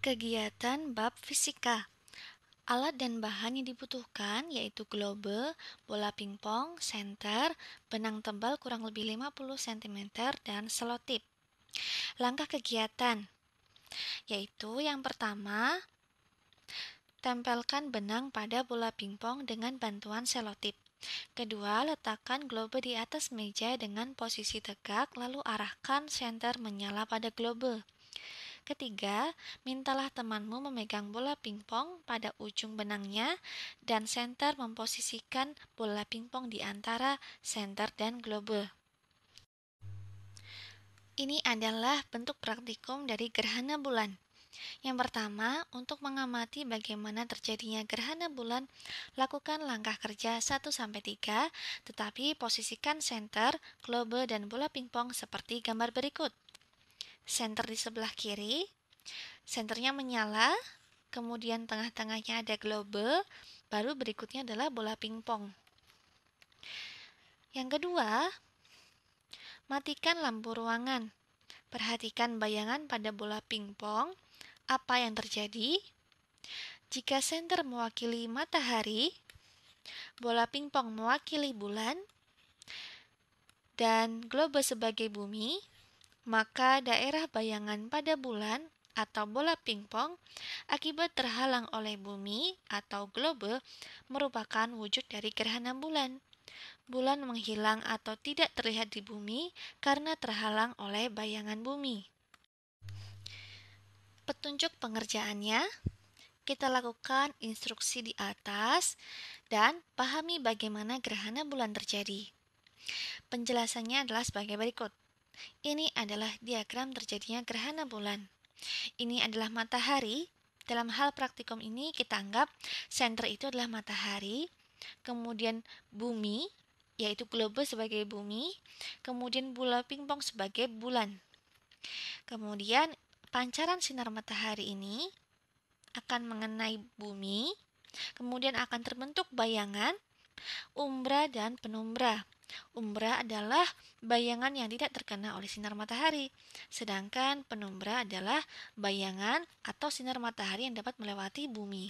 Kegiatan bab fisika Alat dan bahan yang dibutuhkan yaitu globe, bola pingpong, senter, benang tebal kurang lebih 50 cm, dan selotip. Langkah kegiatan yaitu yang pertama, Tempelkan benang pada bola pingpong dengan bantuan selotip. Kedua, letakkan globe di atas meja dengan posisi tegak, lalu arahkan senter menyala pada globe. Ketiga, mintalah temanmu memegang bola pingpong pada ujung benangnya dan senter memposisikan bola pingpong di antara senter dan globe. Ini adalah bentuk praktikum dari gerhana bulan. Yang pertama, untuk mengamati bagaimana terjadinya gerhana bulan, lakukan langkah kerja 1-3, tetapi posisikan center, globe, dan bola pingpong seperti gambar berikut. Center di sebelah kiri, centernya menyala, kemudian tengah-tengahnya ada globe, baru berikutnya adalah bola pingpong. Yang kedua, matikan lampu ruangan. Perhatikan bayangan pada bola pingpong apa yang terjadi? Jika senter mewakili matahari, bola pingpong mewakili bulan, dan globe sebagai bumi, maka daerah bayangan pada bulan atau bola pingpong akibat terhalang oleh bumi atau globe merupakan wujud dari gerhana bulan. Bulan menghilang atau tidak terlihat di bumi karena terhalang oleh bayangan bumi petunjuk pengerjaannya, kita lakukan instruksi di atas dan pahami bagaimana gerhana bulan terjadi. Penjelasannya adalah sebagai berikut. Ini adalah diagram terjadinya gerhana bulan. Ini adalah matahari. Dalam hal praktikum ini kita anggap center itu adalah matahari, kemudian bumi yaitu globus sebagai bumi, kemudian bola pingpong sebagai bulan. Kemudian pancaran sinar matahari ini akan mengenai bumi, kemudian akan terbentuk bayangan umbra dan penumbra. Umbra adalah bayangan yang tidak terkena oleh sinar matahari, sedangkan penumbra adalah bayangan atau sinar matahari yang dapat melewati bumi.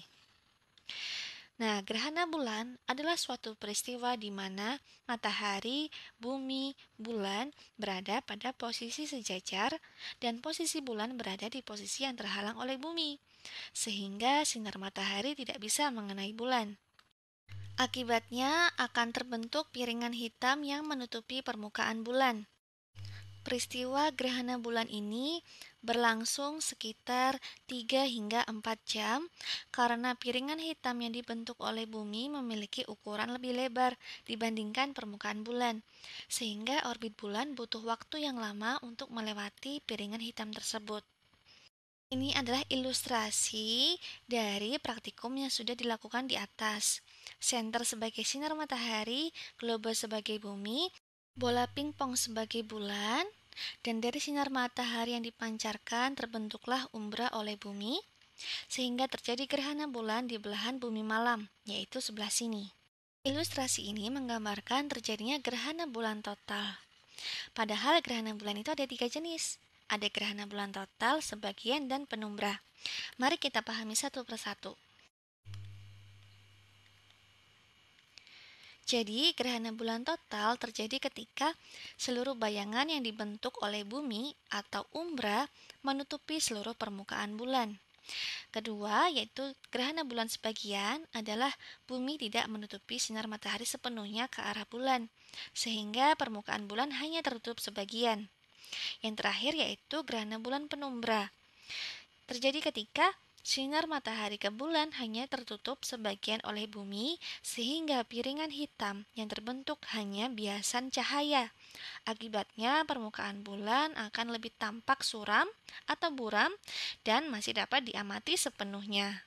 Nah, gerhana bulan adalah suatu peristiwa di mana matahari, bumi, bulan berada pada posisi sejajar dan posisi bulan berada di posisi yang terhalang oleh bumi, sehingga sinar matahari tidak bisa mengenai bulan. Akibatnya akan terbentuk piringan hitam yang menutupi permukaan bulan. Peristiwa gerhana bulan ini berlangsung sekitar 3 hingga 4 jam karena piringan hitam yang dibentuk oleh bumi memiliki ukuran lebih lebar dibandingkan permukaan bulan. Sehingga orbit bulan butuh waktu yang lama untuk melewati piringan hitam tersebut. Ini adalah ilustrasi dari praktikum yang sudah dilakukan di atas. Center sebagai sinar matahari, globe sebagai bumi, bola pingpong sebagai bulan, dan dari sinar matahari yang dipancarkan terbentuklah umbra oleh bumi, sehingga terjadi gerhana bulan di belahan bumi malam, yaitu sebelah sini. Ilustrasi ini menggambarkan terjadinya gerhana bulan total. Padahal gerhana bulan itu ada tiga jenis. Ada gerhana bulan total, sebagian, dan penumbra. Mari kita pahami satu persatu. Jadi, gerhana bulan total terjadi ketika seluruh bayangan yang dibentuk oleh bumi atau umbra menutupi seluruh permukaan bulan. Kedua, yaitu gerhana bulan sebagian adalah bumi tidak menutupi sinar matahari sepenuhnya ke arah bulan, sehingga permukaan bulan hanya tertutup sebagian. Yang terakhir yaitu gerhana bulan penumbra. Terjadi ketika Sinar matahari ke bulan hanya tertutup sebagian oleh bumi, sehingga piringan hitam yang terbentuk hanya biasan cahaya. Akibatnya, permukaan bulan akan lebih tampak suram atau buram dan masih dapat diamati sepenuhnya.